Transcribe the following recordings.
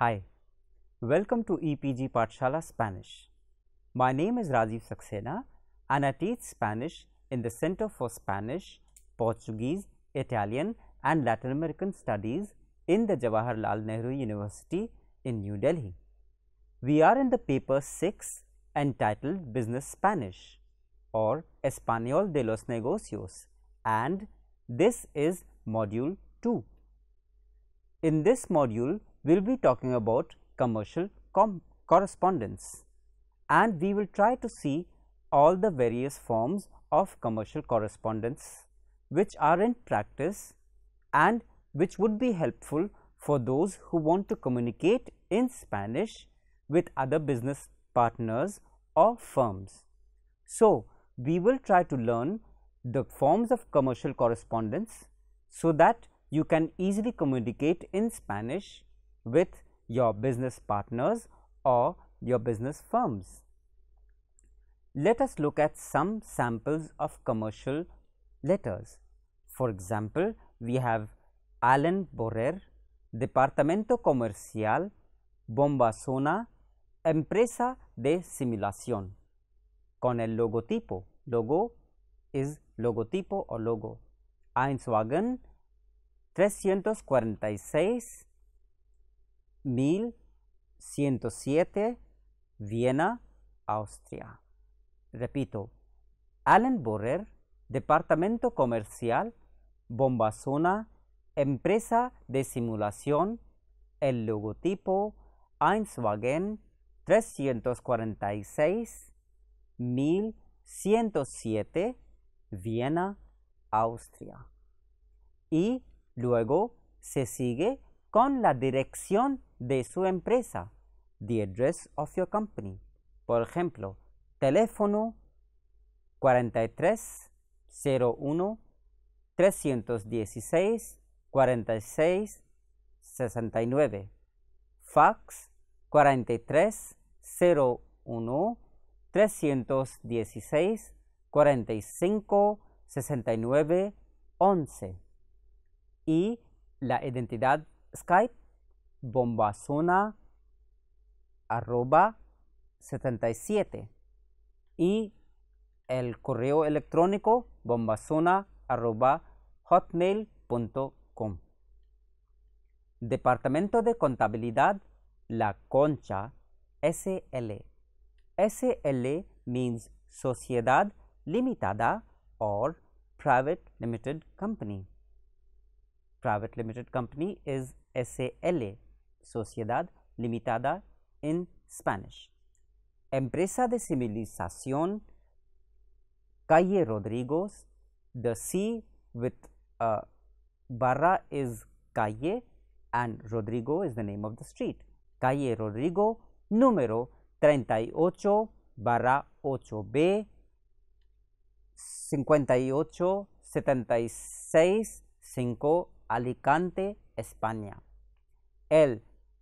Hi, welcome to EPG Patshala Spanish. My name is Rajiv Saxena and I teach Spanish in the Center for Spanish, Portuguese, Italian and Latin American Studies in the Jawaharlal Nehru University in New Delhi. We are in the paper 6 entitled Business Spanish or Espanol de los Negocios and this is module 2. In this module, we will be talking about commercial correspondence and we will try to see all the various forms of commercial correspondence which are in practice and which would be helpful for those who want to communicate in Spanish with other business partners or firms. So, we will try to learn the forms of commercial correspondence so that you can easily communicate in Spanish with your business partners or your business firms. Let us look at some samples of commercial letters. For example, we have Allen Borer, Departamento Comercial, Bomba Zona, Empresa de Simulación, con el logotipo. Logo is logotipo o logo. Einswagen 346 1107, Viena, Austria. Repito, Allen Borrer, Departamento Comercial, Bombazona, Empresa de Simulación, el logotipo Einswagen 346, 1107, Viena, Austria. Y luego se sigue con la dirección de su empresa, the address of your company. Por ejemplo, teléfono 4301 316 46 69. Fax 4301 316 45 69 11. Y la identidad Skype bombazona arroba 77 y el correo electrónico bombazona arroba hotmail.com. Departamento de Contabilidad La Concha SL. SL means Sociedad Limitada or Private Limited Company. Private Limited Company is S.L., sociedad limitada en Spanish. Empresa de civilización Calle Rodrigos, the C with uh, Barra is Calle and Rodrigo is the name of the street. Calle Rodrigo, número 38 barra 8B 76 5 Alicante, España. El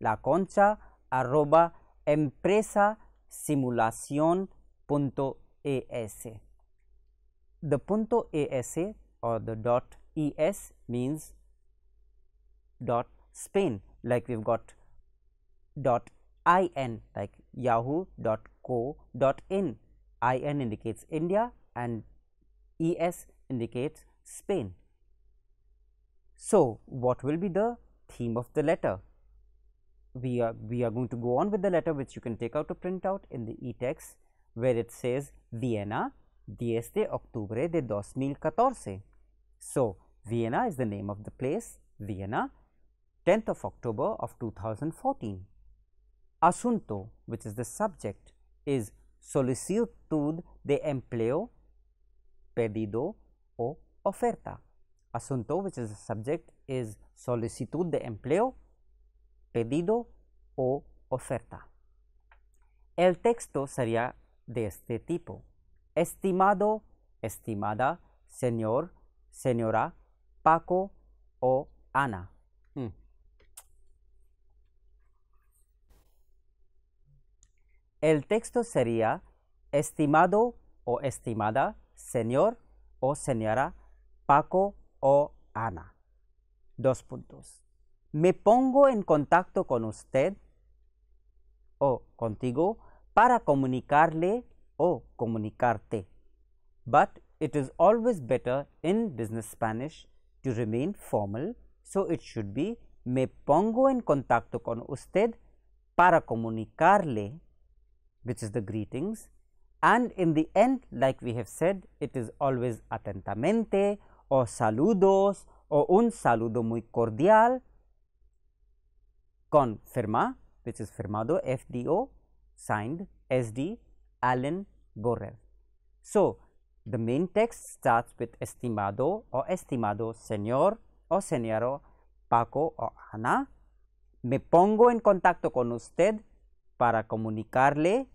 la concha arroba empresasimulacion.es. The punto or the dot .es means dot Spain like we've got dot .in like yahoo dot co dot in. IN indicates India and ES indicates Spain. So, what will be the theme of the letter? we are we are going to go on with the letter which you can take out to print out in the e-text where it says Vienna 10 de octubre de 2014. So, Vienna is the name of the place, Vienna, 10th of October of 2014. Asunto, which is the subject, is solicitud de empleo, pedido o oferta. Asunto, which is the subject, is solicitud de empleo, pedido o oferta. El texto sería de este tipo. Estimado, estimada, señor, señora, Paco o Ana. Hmm. El texto sería estimado o estimada, señor o señora, Paco o Ana. Dos puntos. me pongo en contacto con usted o contigo para comunicarle o comunicarte. But it is always better in business Spanish to remain formal, so it should be me pongo en contacto con usted para comunicarle, which is the greetings, and in the end, like we have said, it is always atentamente or saludos or un saludo muy cordial con firma, which is firmado, FDO signed SD Allen Gorrell. So, the main text starts with estimado or estimado señor o señora Paco o Ana. Me pongo en contacto con usted para comunicarle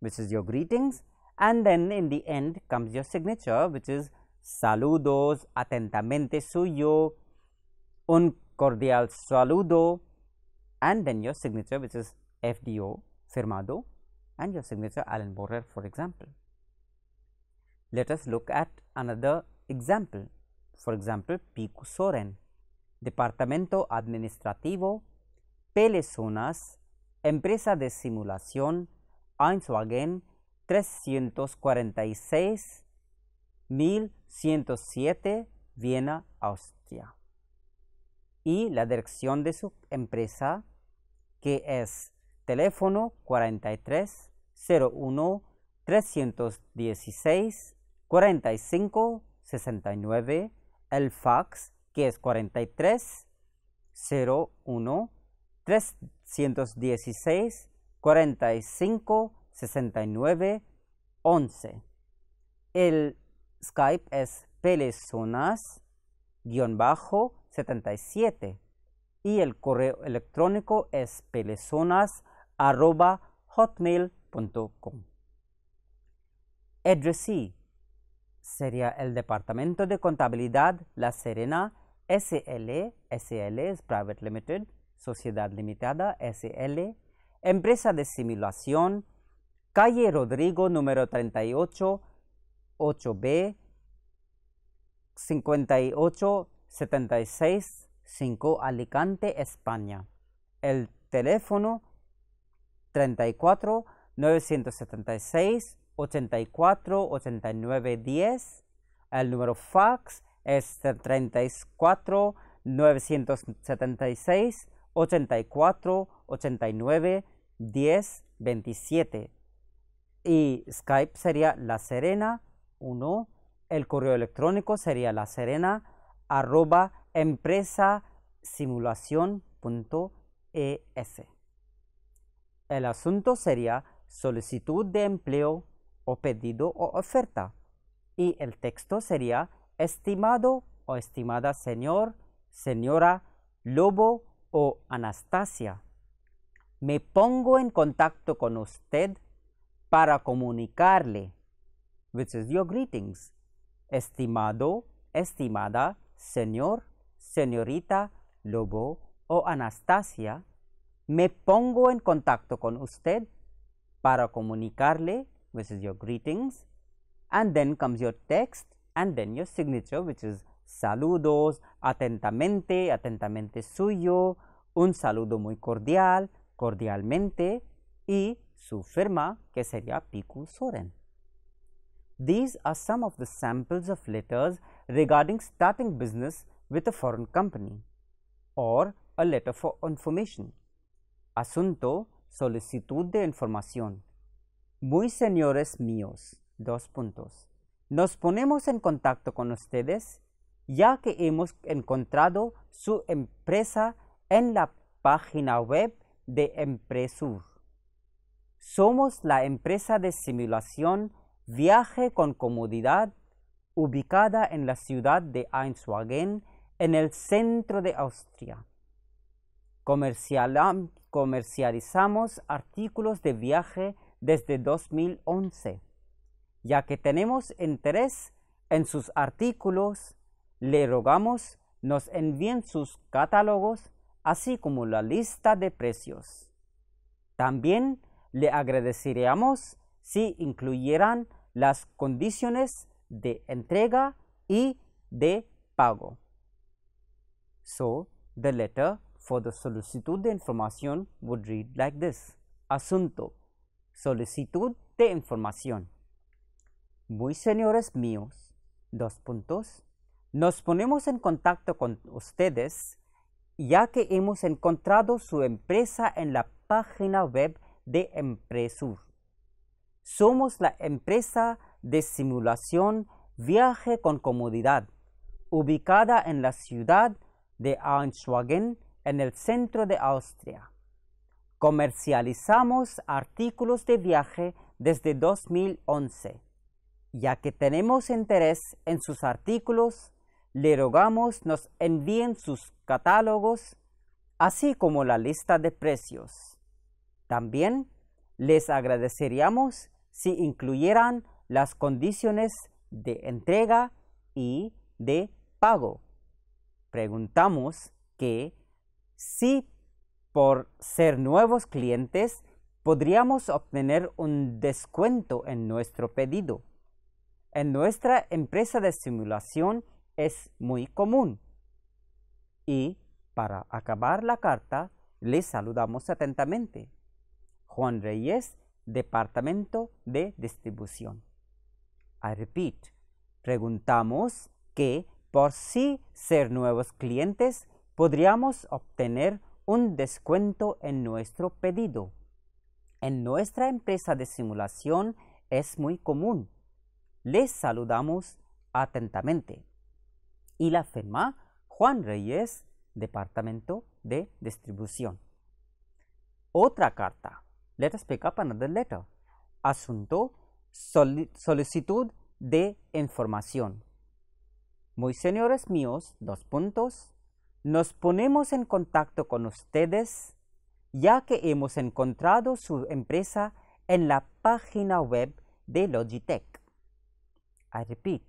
which is your greetings and then in the end comes your signature which is saludos atentamente suyo un cordial saludo and then your signature which is FDO Firmado and your signature Allen Borer for example. Let us look at another example for example Pico Soren Departamento Administrativo Pelezonas Empresa de Simulación Einswagen 346 1107 Viena, Austria. Y la dirección de su empresa que es teléfono 43 316 45 69, el fax que es 43 01 316 45 69 11. El Skype es pelezonas-77 y el correo electrónico es pelezonas.hotmail.com. Addressee sería el Departamento de Contabilidad La Serena, SL, SL es Private Limited, Sociedad Limitada, SL, Empresa de Simulación, Calle Rodrigo número 38, 8B, 5876. 5 Alicante, España. El teléfono 34 976 84 89 10. El número fax es 34 976 84 89 10 27. Y Skype sería La Serena 1. El correo electrónico sería La Serena empresasimulación.es. El asunto sería solicitud de empleo o pedido o oferta y el texto sería estimado o estimada señor, señora, lobo o Anastasia. Me pongo en contacto con usted para comunicarle, which is your greetings, estimado, estimada, señor, señorita Lobo o Anastasia, me pongo en contacto con usted para comunicarle, which is your greetings, and then comes your text and then your signature, which is saludos, atentamente, atentamente suyo, un saludo muy cordial, cordialmente, y su firma, que sería Piku Soren. These are some of the samples of letters regarding starting business with a foreign company or a letter for information. Asunto, solicitud de información. Muy señores míos, dos puntos. Nos ponemos en contacto con ustedes ya que hemos encontrado su empresa en la página web de Empresur. Somos la empresa de simulación Viaje con Comodidad ubicada en la ciudad de Einswagen, en el centro de Austria. comercializamos artículos de viaje desde 2011, ya que tenemos interés en sus artículos, le rogamos nos envíen sus catálogos, así como la lista de precios. También le agradeceríamos si incluyeran las condiciones de entrega y de pago. So, the letter for the solicitud de información would read like this. Asunto. Solicitud de información. Muy señores míos, dos puntos. Nos ponemos en contacto con ustedes ya que hemos encontrado su empresa en la página web de Empresur. Somos la empresa de simulación Viaje con Comodidad, ubicada en la ciudad de Anschwagen en el centro de Austria. Comercializamos artículos de viaje desde 2011. Ya que tenemos interés en sus artículos, le rogamos nos envíen sus catálogos, así como la lista de precios. También les agradeceríamos si incluyeran las condiciones de entrega y de pago preguntamos que si por ser nuevos clientes podríamos obtener un descuento en nuestro pedido. En nuestra empresa de simulación es muy común. Y para acabar la carta, le saludamos atentamente. Juan Reyes, Departamento de Distribución. I repeat, preguntamos que por si ser nuevos clientes, podríamos obtener un descuento en nuestro pedido. En nuestra empresa de simulación es muy común. Les saludamos atentamente. Y la firma Juan Reyes, Departamento de Distribución. Otra carta. Let us pick up another letter. Asunto, solicitud de información muy señores míos, dos puntos, nos ponemos en contacto con ustedes ya que hemos encontrado su empresa en la página web de Logitech. I repeat,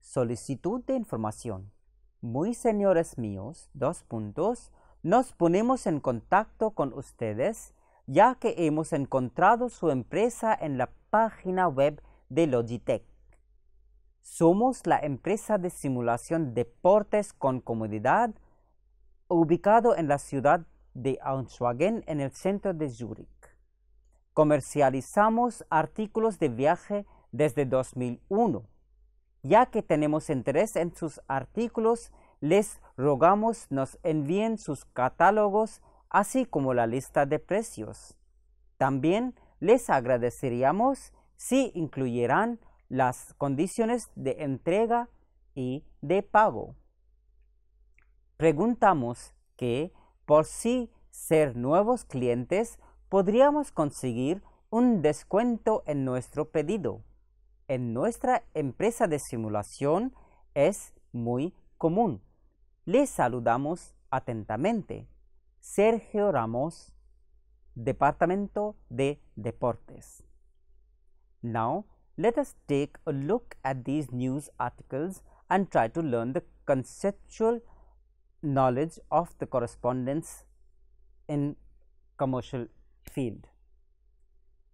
solicitud de información. Muy señores míos, dos puntos, nos ponemos en contacto con ustedes ya que hemos encontrado su empresa en la página web de Logitech. Somos la empresa de simulación deportes con comodidad ubicado en la ciudad de Aunschwagen en el centro de Zurich. Comercializamos artículos de viaje desde 2001. Ya que tenemos interés en sus artículos, les rogamos nos envíen sus catálogos así como la lista de precios. También les agradeceríamos si incluyeran las condiciones de entrega y de pago. Preguntamos que por si ser nuevos clientes podríamos conseguir un descuento en nuestro pedido. En nuestra empresa de simulación es muy común. Les saludamos atentamente. Sergio Ramos, Departamento de Deportes. Now Let us take a look at these news articles and try to learn the conceptual knowledge of the correspondence in commercial field.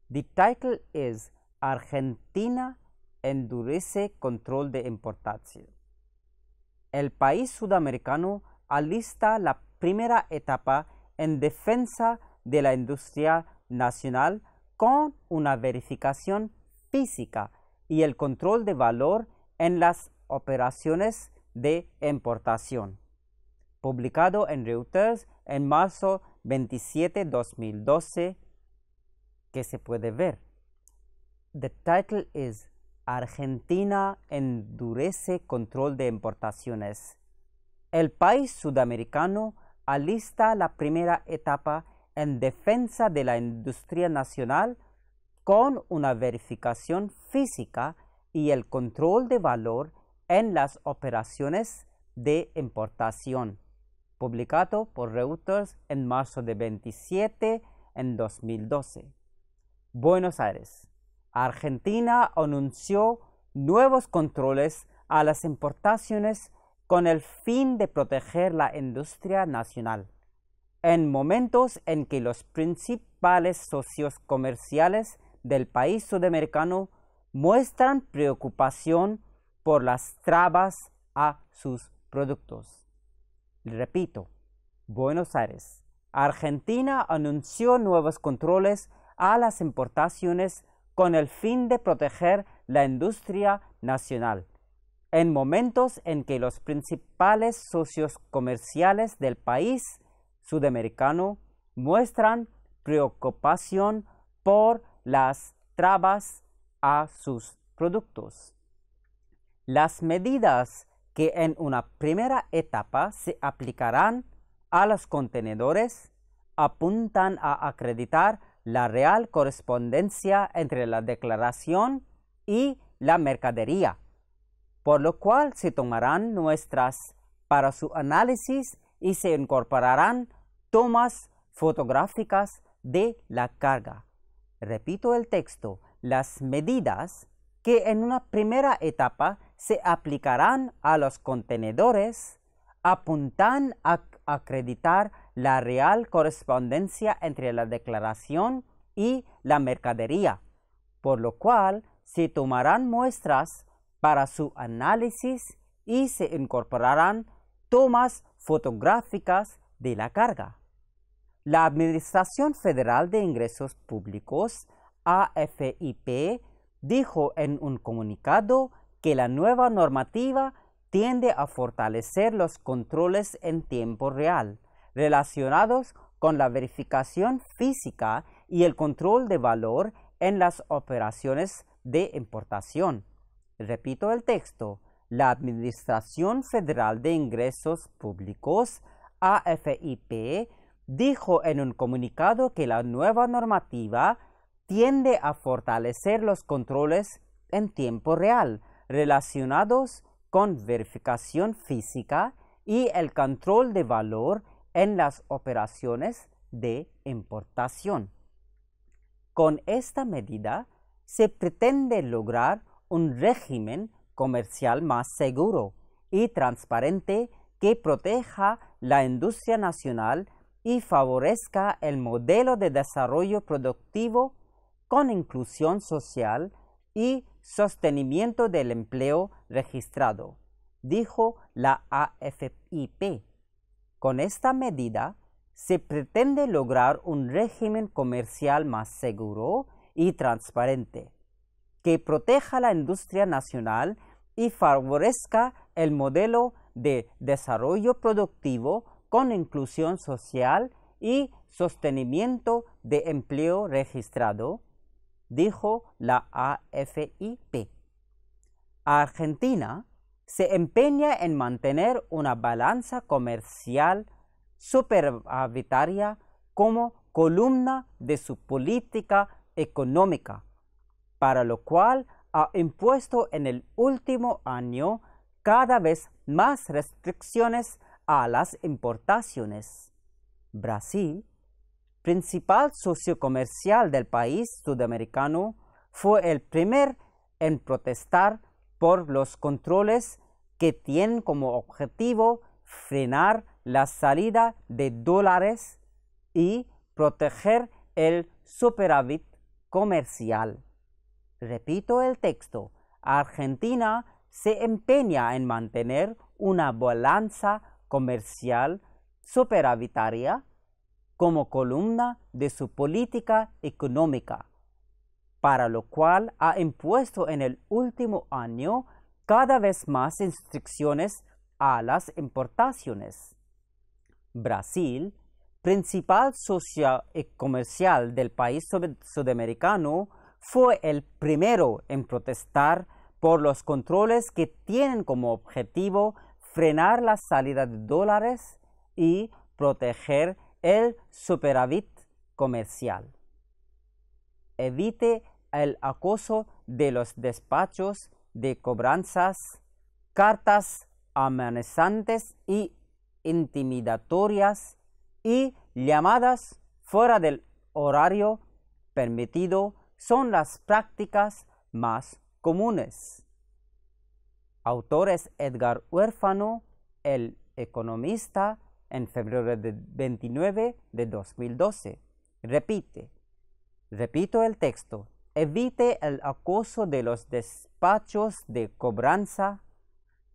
The title is Argentina endurece control de importación. El país sudamericano alista la primera etapa en defensa de la industria nacional con una verificación física y el control de valor en las operaciones de importación. Publicado en Reuters en marzo 27, 2012, que se puede ver. The title is Argentina endurece control de importaciones. El país sudamericano alista la primera etapa en defensa de la industria nacional con una verificación física y el control de valor en las operaciones de importación, publicado por Reuters en marzo de 27 en 2012. Buenos Aires. Argentina anunció nuevos controles a las importaciones con el fin de proteger la industria nacional. En momentos en que los principales socios comerciales del país sudamericano muestran preocupación por las trabas a sus productos. Repito, Buenos Aires, Argentina anunció nuevos controles a las importaciones con el fin de proteger la industria nacional, en momentos en que los principales socios comerciales del país sudamericano muestran preocupación por las trabas a sus productos. Las medidas que en una primera etapa se aplicarán a los contenedores apuntan a acreditar la real correspondencia entre la declaración y la mercadería, por lo cual se tomarán nuestras para su análisis y se incorporarán tomas fotográficas de la carga repito el texto, las medidas que en una primera etapa se aplicarán a los contenedores apuntan a acreditar la real correspondencia entre la declaración y la mercadería, por lo cual se tomarán muestras para su análisis y se incorporarán tomas fotográficas de la carga. La Administración Federal de Ingresos Públicos, AFIP, dijo en un comunicado que la nueva normativa tiende a fortalecer los controles en tiempo real relacionados con la verificación física y el control de valor en las operaciones de importación. Repito el texto, la Administración Federal de Ingresos Públicos, AFIP, dijo en un comunicado que la nueva normativa tiende a fortalecer los controles en tiempo real relacionados con verificación física y el control de valor en las operaciones de importación. Con esta medida se pretende lograr un régimen comercial más seguro y transparente que proteja la industria nacional y favorezca el modelo de desarrollo productivo con inclusión social y sostenimiento del empleo registrado, dijo la AFIP. Con esta medida se pretende lograr un régimen comercial más seguro y transparente, que proteja la industria nacional y favorezca el modelo de desarrollo productivo con inclusión social y sostenimiento de empleo registrado, dijo la AFIP. Argentina se empeña en mantener una balanza comercial superavitaria como columna de su política económica, para lo cual ha impuesto en el último año cada vez más restricciones a las importaciones. Brasil, principal socio comercial del país sudamericano, fue el primer en protestar por los controles que tienen como objetivo frenar la salida de dólares y proteger el superávit comercial. Repito el texto, Argentina se empeña en mantener una balanza comercial superavitaria como columna de su política económica, para lo cual ha impuesto en el último año cada vez más restricciones a las importaciones. Brasil, principal socio e comercial del país sudamericano, fue el primero en protestar por los controles que tienen como objetivo frenar la salida de dólares y proteger el superávit comercial. Evite el acoso de los despachos de cobranzas, cartas amenazantes y intimidatorias y llamadas fuera del horario permitido son las prácticas más comunes. Autores Edgar Huérfano, El Economista, en febrero de 29 de 2012. Repite. Repito el texto. Evite el acoso de los despachos de cobranza,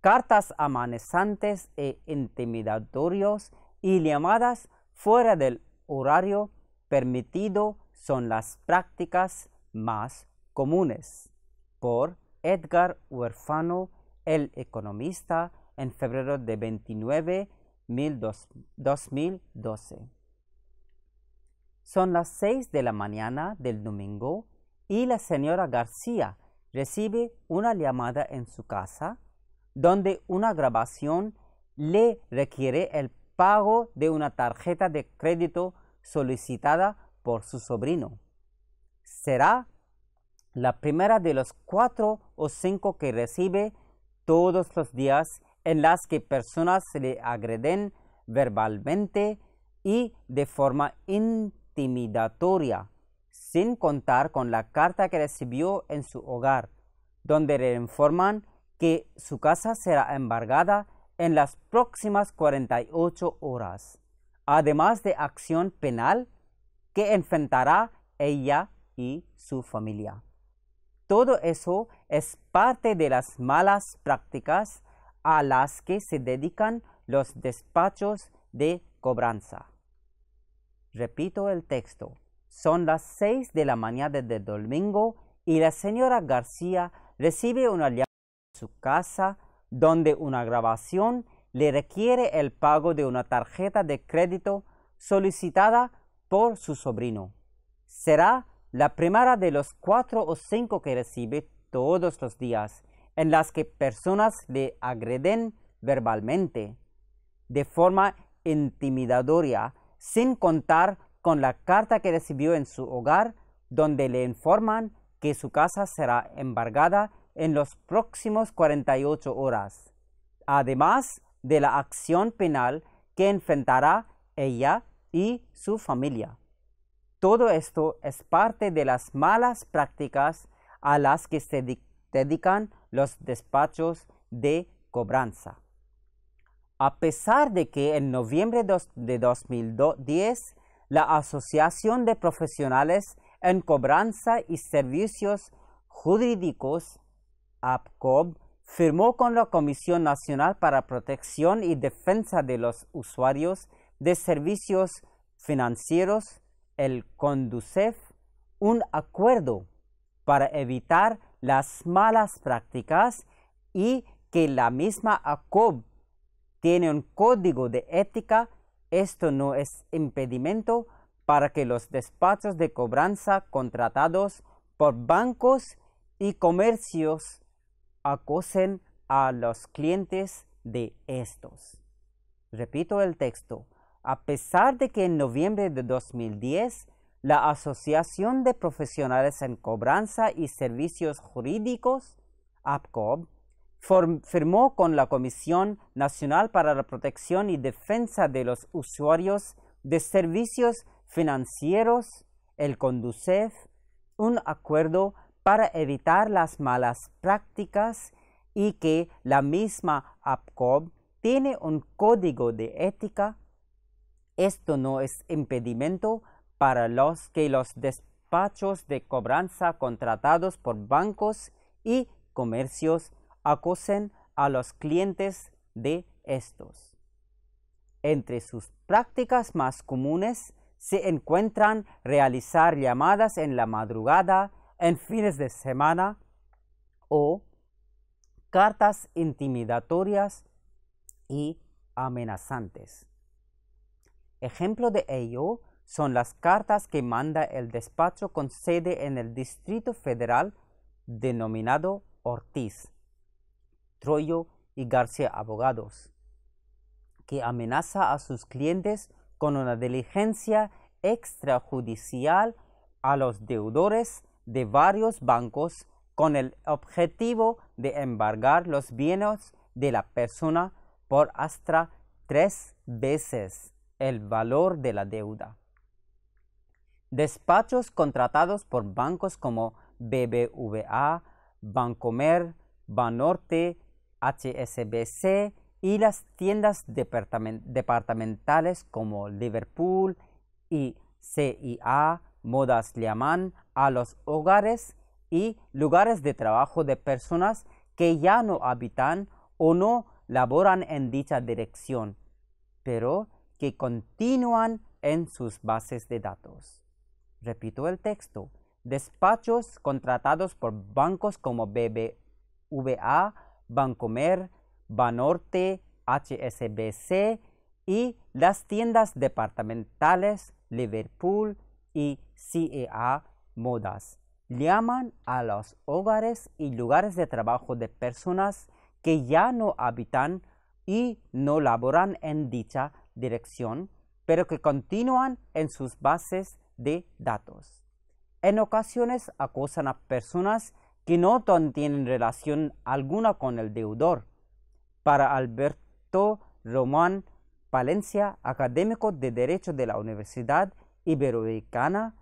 cartas amanezantes e intimidatorios y llamadas fuera del horario permitido son las prácticas más comunes. Por Edgar Huérfano. El Economista en febrero de 29, 2012. Son las 6 de la mañana del domingo y la señora García recibe una llamada en su casa donde una grabación le requiere el pago de una tarjeta de crédito solicitada por su sobrino. Será la primera de los cuatro o cinco que recibe todos los días en las que personas le agreden verbalmente y de forma intimidatoria, sin contar con la carta que recibió en su hogar, donde le informan que su casa será embargada en las próximas 48 horas, además de acción penal que enfrentará ella y su familia. Todo eso es parte de las malas prácticas a las que se dedican los despachos de cobranza. Repito el texto. Son las seis de la mañana del domingo y la señora García recibe una llamada en su casa donde una grabación le requiere el pago de una tarjeta de crédito solicitada por su sobrino. Será la primera de los cuatro o cinco que recibe todos los días, en las que personas le agreden verbalmente, de forma intimidatoria, sin contar con la carta que recibió en su hogar, donde le informan que su casa será embargada en los próximos 48 horas, además de la acción penal que enfrentará ella y su familia todo esto es parte de las malas prácticas a las que se dedican los despachos de cobranza. A pesar de que en noviembre de 2010 la Asociación de Profesionales en Cobranza y Servicios Jurídicos, APCOB, firmó con la Comisión Nacional para Protección y Defensa de los Usuarios de Servicios Financieros el CONDUCEF un acuerdo para evitar las malas prácticas y que la misma ACOB tiene un código de ética, esto no es impedimento para que los despachos de cobranza contratados por bancos y comercios acosen a los clientes de estos. Repito el texto a pesar de que en noviembre de 2010 la Asociación de Profesionales en Cobranza y Servicios Jurídicos, APCOB, firmó con la Comisión Nacional para la Protección y Defensa de los Usuarios de Servicios Financieros, el CONDUCEF, un acuerdo para evitar las malas prácticas y que la misma APCOB tiene un código de ética esto no es impedimento para los que los despachos de cobranza contratados por bancos y comercios acosen a los clientes de estos. Entre sus prácticas más comunes se encuentran realizar llamadas en la madrugada, en fines de semana o cartas intimidatorias y amenazantes. Ejemplo de ello son las cartas que manda el despacho con sede en el Distrito Federal denominado Ortiz, Troyo y García Abogados, que amenaza a sus clientes con una diligencia extrajudicial a los deudores de varios bancos con el objetivo de embargar los bienes de la persona por hasta tres veces el valor de la deuda. Despachos contratados por bancos como BBVA, Bancomer, Banorte, HSBC y las tiendas departamentales como Liverpool y CIA, Modas llaman a los hogares y lugares de trabajo de personas que ya no habitan o no laboran en dicha dirección, pero que continúan en sus bases de datos. Repito el texto. Despachos contratados por bancos como BBVA, Bancomer, Banorte, HSBC y las tiendas departamentales Liverpool y CEA Modas. Llaman a los hogares y lugares de trabajo de personas que ya no habitan y no laboran en dicha dirección, pero que continúan en sus bases de datos. En ocasiones acosan a personas que no tienen relación alguna con el deudor. Para Alberto Román Palencia, académico de Derecho de la Universidad Iberoamericana,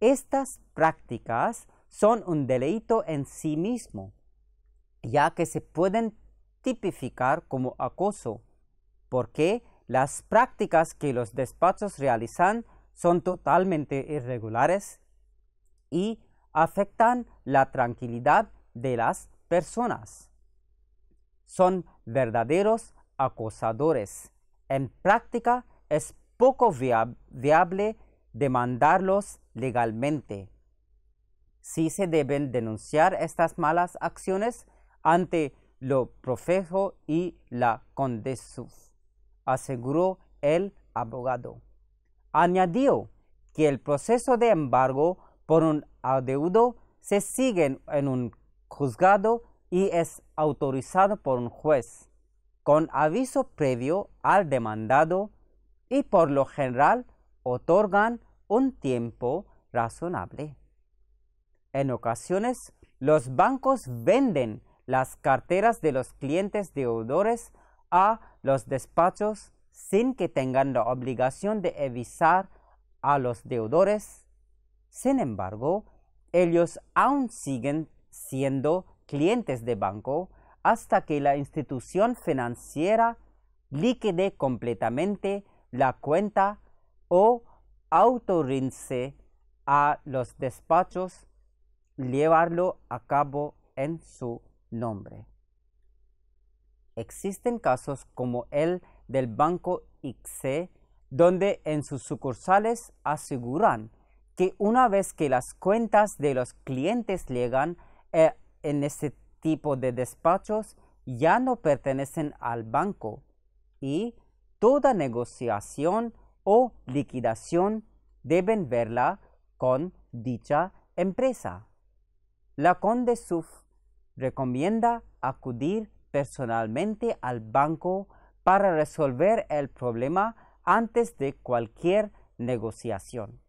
estas prácticas son un delito en sí mismo, ya que se pueden tipificar como acoso, porque las prácticas que los despachos realizan son totalmente irregulares y afectan la tranquilidad de las personas. Son verdaderos acosadores. En práctica es poco viable demandarlos legalmente. Sí se deben denunciar estas malas acciones ante lo profejo y la Condesus aseguró el abogado. Añadió que el proceso de embargo por un adeudo se sigue en un juzgado y es autorizado por un juez, con aviso previo al demandado y por lo general otorgan un tiempo razonable. En ocasiones, los bancos venden las carteras de los clientes deudores a los despachos sin que tengan la obligación de avisar a los deudores. Sin embargo, ellos aún siguen siendo clientes de banco hasta que la institución financiera liquide completamente la cuenta o autorice a los despachos llevarlo a cabo en su nombre. Existen casos como el del Banco ICSE, donde en sus sucursales aseguran que una vez que las cuentas de los clientes llegan eh, en ese tipo de despachos, ya no pertenecen al banco y toda negociación o liquidación deben verla con dicha empresa. La Conde Condesuf recomienda acudir personalmente al banco para resolver el problema antes de cualquier negociación.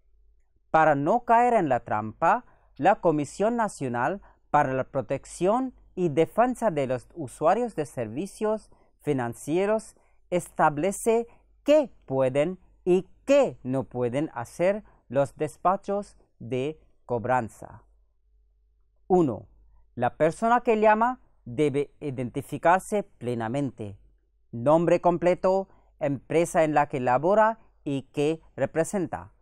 Para no caer en la trampa, la Comisión Nacional para la Protección y Defensa de los Usuarios de Servicios Financieros establece qué pueden y qué no pueden hacer los despachos de cobranza. 1. La persona que llama debe identificarse plenamente. Nombre completo, empresa en la que labora y que representa.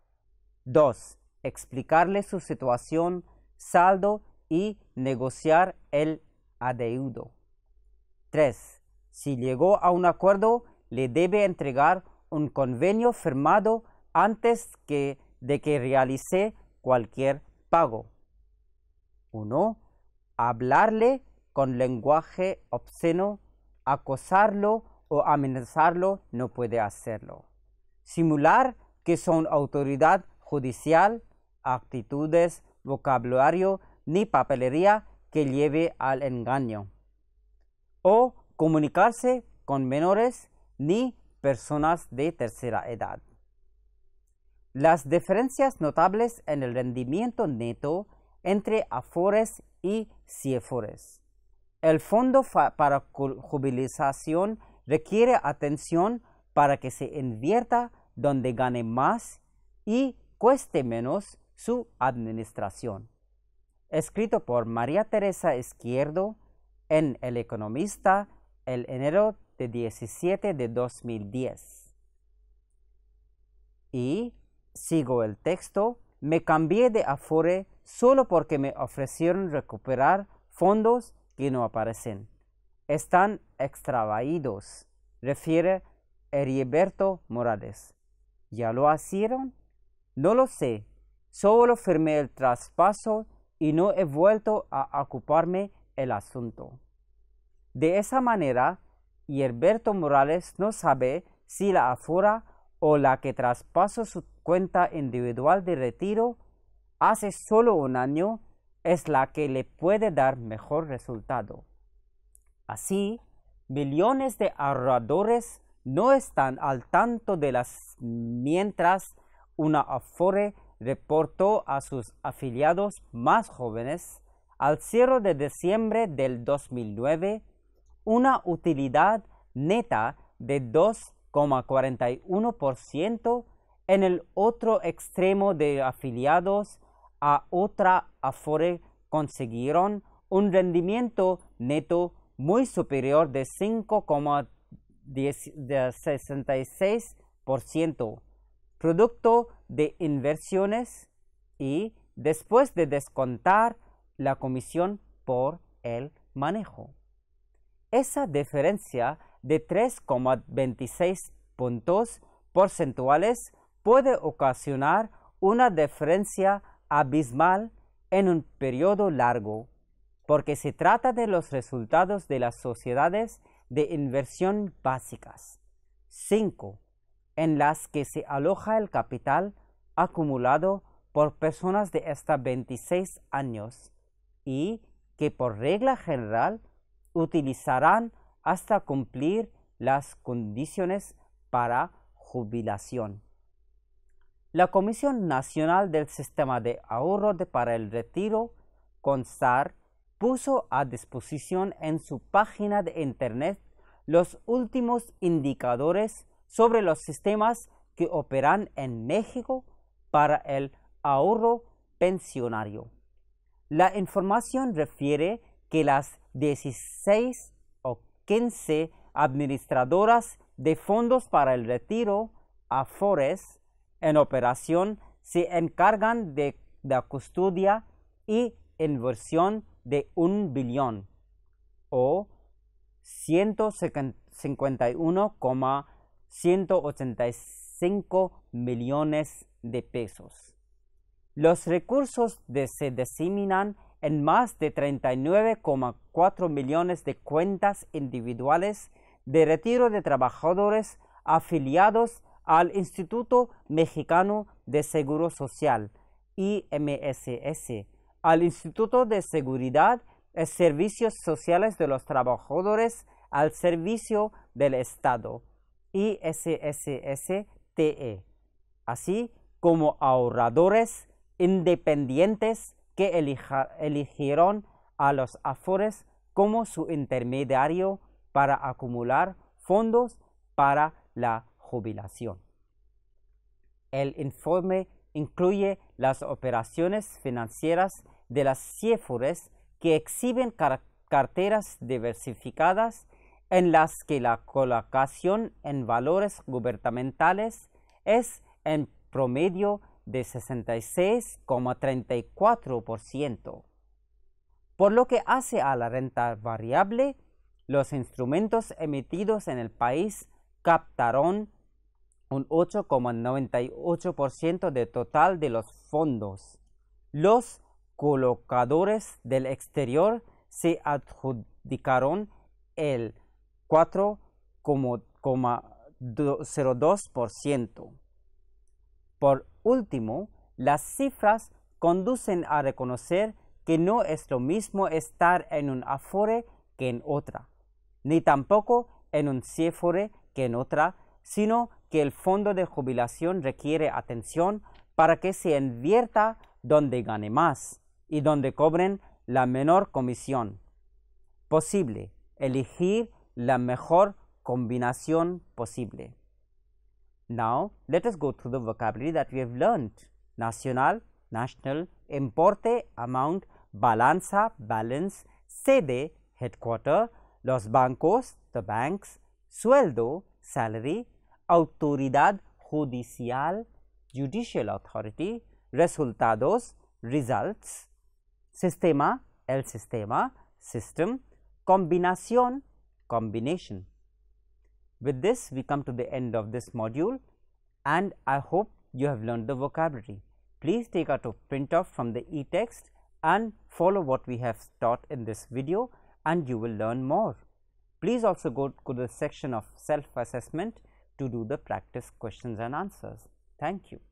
2. Explicarle su situación, saldo y negociar el adeudo. 3. Si llegó a un acuerdo, le debe entregar un convenio firmado antes que, de que realice cualquier pago. 1. Hablarle con lenguaje obsceno, acosarlo o amenazarlo, no puede hacerlo. Simular que son autoridad judicial, actitudes, vocabulario ni papelería que lleve al engaño. O comunicarse con menores ni personas de tercera edad. Las diferencias notables en el rendimiento neto entre afores y ciefores. El fondo para jubilación requiere atención para que se invierta donde gane más y cueste menos su administración. Escrito por María Teresa Izquierdo en El Economista el enero de 17 de 2010. Y sigo el texto, me cambié de Afore solo porque me ofrecieron recuperar fondos que no aparecen. Están extraviados refiere Heriberto Morales. ¿Ya lo hicieron? No lo sé. Solo firmé el traspaso y no he vuelto a ocuparme el asunto. De esa manera, Herberto Morales no sabe si la afora o la que traspasó su cuenta individual de retiro hace solo un año es la que le puede dar mejor resultado. Así, millones de ahorradores no están al tanto de las mientras una Afore reportó a sus afiliados más jóvenes al cierre de diciembre del 2009 una utilidad neta de 2,41% en el otro extremo de afiliados a otra Afore consiguieron un rendimiento neto muy superior de 5,66%, producto de inversiones y después de descontar la comisión por el manejo. Esa diferencia de 3,26 puntos porcentuales puede ocasionar una diferencia abismal en un periodo largo, porque se trata de los resultados de las sociedades de inversión básicas. 5. En las que se aloja el capital acumulado por personas de hasta 26 años y que por regla general utilizarán hasta cumplir las condiciones para jubilación. La Comisión Nacional del Sistema de Ahorro para el Retiro, CONSAR, puso a disposición en su página de Internet los últimos indicadores sobre los sistemas que operan en México para el ahorro pensionario. La información refiere que las 16 o 15 administradoras de fondos para el retiro, AFORES, en operación se encargan de la custodia y inversión de un billón o 151,185 millones de pesos. Los recursos se diseminan en más de 39,4 millones de cuentas individuales de retiro de trabajadores afiliados al Instituto Mexicano de Seguro Social, IMSS, al Instituto de Seguridad y Servicios Sociales de los Trabajadores al Servicio del Estado, ISSSTE, así como ahorradores independientes que eligieron a los AFORES como su intermediario para acumular fondos para la jubilación. El informe incluye las operaciones financieras de las CIEFURES que exhiben carteras diversificadas en las que la colocación en valores gubernamentales es en promedio de 66,34%. Por lo que hace a la renta variable, los instrumentos emitidos en el país captaron un 8,98% del total de los fondos. Los colocadores del exterior se adjudicaron el 4,02%. Por último, las cifras conducen a reconocer que no es lo mismo estar en un afore que en otra, ni tampoco en un CIFORE que en otra, sino que el fondo de jubilación requiere atención para que se invierta donde gane más y donde cobren la menor comisión posible, elegir la mejor combinación posible. Now, let us go through the vocabulary that we have learned. Nacional, national, importe, amount, balanza, balance, sede, headquarter, los bancos, the banks, sueldo, salary, autoridad judicial, judicial authority, resultados, results, sistema, el sistema, system, combinación, combination. With this, we come to the end of this module and I hope you have learned the vocabulary. Please take out a print off from the e-text and follow what we have taught in this video and you will learn more. Please also go to the section of self-assessment to do the practice questions and answers. Thank you.